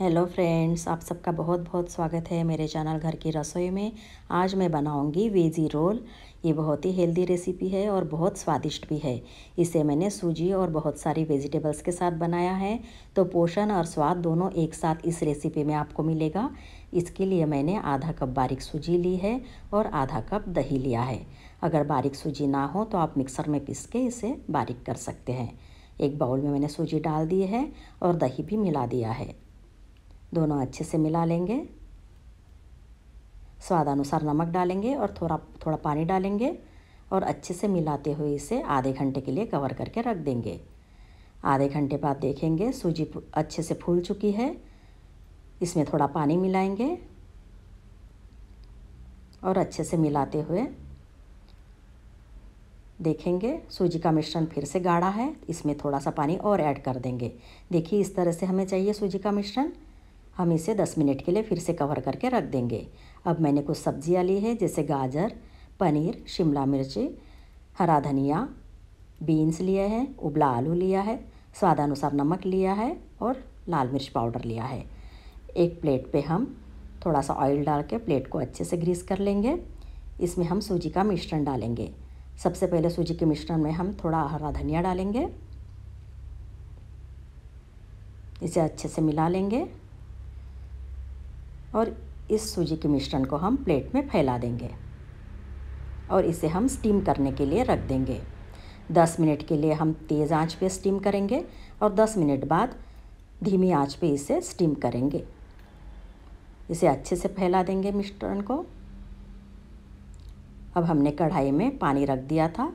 hello friends आप सबका बहुत बहुत स्वागत है मेरे चैनल घर की रसोई में आज मैं बनाऊंगी वेजी रोल ये बहुत ही हेल्दी रेसिपी है और बहुत स्वादिष्ट भी है इसे मैंने सूजी और बहुत सारी वेजिटेबल्स के साथ बनाया है तो पोषण और स्वाद दोनों एक साथ इस रेसिपी में आपको मिलेगा इसके लिए मैंने आधा कप बारीक सूजी ली है और आधा कप दही लिया है अगर बारीक सूजी ना हो तो आप मिक्सर में पीस के इसे बारीक कर सकते हैं एक बाउल में मैंने सूजी डाल दी है और दही भी मिला दिया है दोनों अच्छे से मिला लेंगे स्वादानुसार नमक डालेंगे और थोड़ा थोड़ा पानी डालेंगे और अच्छे से मिलाते हुए इसे आधे घंटे के लिए कवर करके रख देंगे आधे घंटे बाद देखेंगे सूजी अच्छे से फूल चुकी है इसमें थोड़ा पानी मिलाएंगे और अच्छे से मिलाते हुए देखेंगे सूजी का मिश्रण फिर से गाढ़ा है इसमें थोड़ा सा पानी और ऐड कर देंगे देखिए इस तरह से हमें चाहिए सूजी का मिश्रण हम इसे 10 मिनट के लिए फिर से कवर करके रख देंगे अब मैंने कुछ सब्जियां ली है जैसे गाजर पनीर शिमला मिर्ची हरा धनिया बीन्स लिए हैं उबला आलू लिया है स्वादानुसार नमक लिया है और लाल मिर्च पाउडर लिया है एक प्लेट पे हम थोड़ा सा ऑयल डाल के प्लेट को अच्छे से ग्रीस कर लेंगे इसमें हम सूजी का मिश्रण डालेंगे सबसे पहले सूजी के मिश्रण में हम थोड़ा हरा धनिया डालेंगे इसे अच्छे से मिला लेंगे और इस सूजी के मिश्रण को हम प्लेट में फैला देंगे और इसे हम स्टीम करने के लिए रख देंगे 10 मिनट के लिए हम तेज़ आंच पे स्टीम करेंगे और 10 मिनट बाद धीमी आंच पे इसे स्टीम करेंगे इसे अच्छे से फैला देंगे मिश्रण को अब हमने कढ़ाई में पानी रख दिया था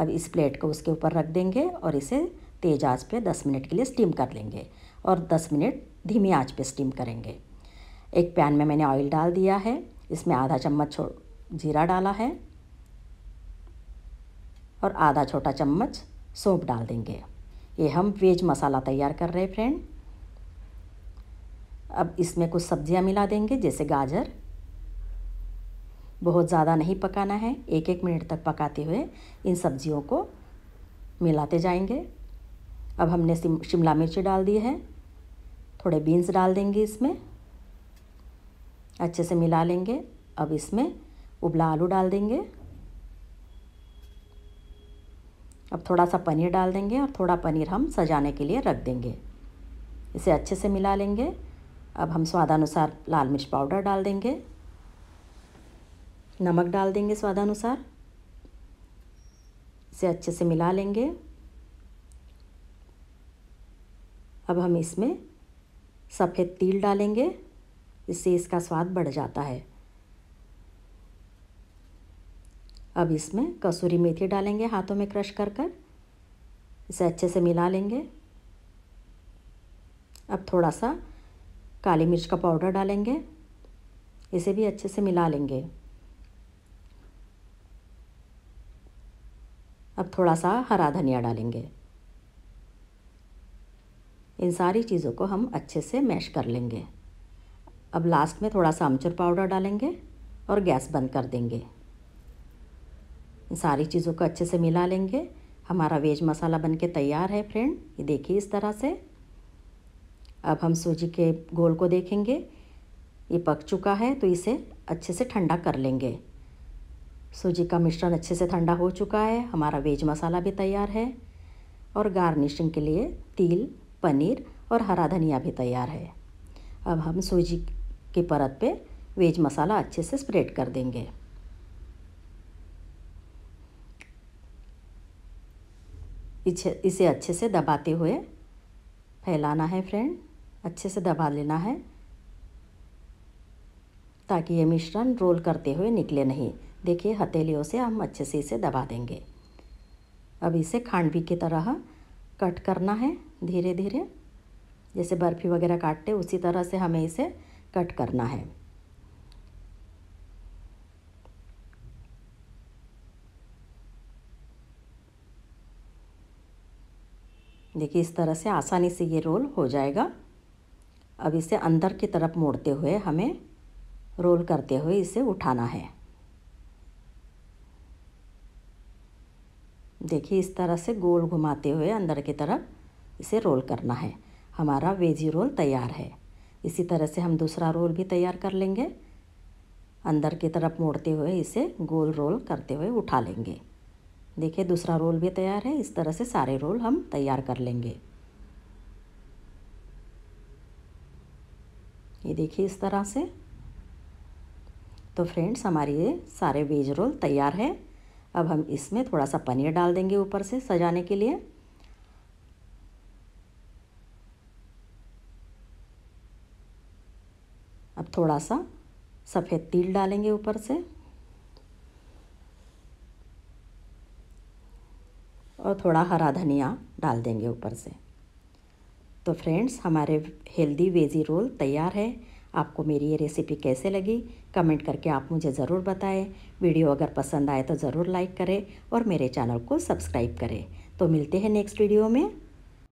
अब इस प्लेट को उसके ऊपर रख देंगे और इसे तेज़ आंच पे 10 मिनट के लिए स्टीम कर लेंगे और 10 मिनट धीमी आंच पे स्टीम करेंगे एक पैन में मैंने ऑयल डाल दिया है इसमें आधा चम्मच जीरा डाला है और आधा छोटा चम्मच सौंप डाल देंगे ये हम वेज मसाला तैयार कर रहे हैं फ्रेंड अब इसमें कुछ सब्जियां मिला देंगे जैसे गाजर बहुत ज़्यादा नहीं पकाना है एक एक मिनट तक पकाते हुए इन सब्जियों को मिलाते जाएंगे अब हमने शिमला मिर्च डाल दी है थोड़े बीन्स डाल देंगे इसमें अच्छे से मिला लेंगे अब इसमें उबला आलू डाल देंगे अब थोड़ा सा पनीर डाल देंगे और थोड़ा पनीर हम सजाने के लिए रख देंगे इसे अच्छे से मिला लेंगे अब हम स्वादानुसार लाल मिर्च पाउडर डाल देंगे नमक डाल देंगे स्वादानुसार इसे अच्छे से मिला लेंगे अब हम इसमें सफ़ेद तिल डालेंगे इससे इसका स्वाद बढ़ जाता है अब इसमें कसूरी मेथी डालेंगे हाथों में क्रश कर कर इसे अच्छे से मिला लेंगे अब थोड़ा सा काली मिर्च का पाउडर डालेंगे इसे भी अच्छे से मिला लेंगे अब थोड़ा सा हरा धनिया डालेंगे इन सारी चीज़ों को हम अच्छे से मैश कर लेंगे अब लास्ट में थोड़ा सा अमचूर पाउडर डालेंगे और गैस बंद कर देंगे इन सारी चीज़ों को अच्छे से मिला लेंगे हमारा वेज मसाला बनके तैयार है फ्रेंड ये देखिए इस तरह से अब हम सूजी के घोल को देखेंगे ये पक चुका है तो इसे अच्छे से ठंडा कर लेंगे सूजी का मिश्रण अच्छे से ठंडा हो चुका है हमारा वेज मसाला भी तैयार है और गार्निशिंग के लिए तिल पनीर और हरा धनिया भी तैयार है अब हम सूजी की परत पे वेज मसाला अच्छे से स्प्रेड कर देंगे इसे अच्छे से दबाते हुए फैलाना है फ्रेंड अच्छे से दबा लेना है ताकि ये मिश्रण रोल करते हुए निकले नहीं देखिए हथेलियों से हम अच्छे से इसे दबा देंगे अब इसे खांडवी की तरह कट करना है धीरे धीरे जैसे बर्फ़ी वगैरह काटते उसी तरह से हमें इसे कट करना है देखिए इस तरह से आसानी से ये रोल हो जाएगा अब इसे अंदर की तरफ मोड़ते हुए हमें रोल करते हुए इसे उठाना है देखिए इस तरह से गोल घुमाते हुए अंदर की तरफ इसे रोल करना है हमारा वेजी रोल तैयार है इसी तरह से हम दूसरा रोल भी तैयार कर लेंगे अंदर की तरफ मोड़ते हुए इसे गोल रोल करते हुए उठा लेंगे देखिए दूसरा रोल भी तैयार है इस तरह से सारे रोल हम तैयार कर लेंगे ये देखिए इस तरह से तो फ्रेंड्स हमारे ये सारे वेज रोल तैयार है अब हम इसमें थोड़ा सा पनीर डाल देंगे ऊपर से सजाने के लिए थोड़ा सा सफ़ेद तिल डालेंगे ऊपर से और थोड़ा हरा धनिया डाल देंगे ऊपर से तो फ्रेंड्स हमारे हेल्दी वेजी रोल तैयार है आपको मेरी ये रेसिपी कैसे लगी कमेंट करके आप मुझे ज़रूर बताएं वीडियो अगर पसंद आए तो ज़रूर लाइक करें और मेरे चैनल को सब्सक्राइब करें तो मिलते हैं नेक्स्ट वीडियो में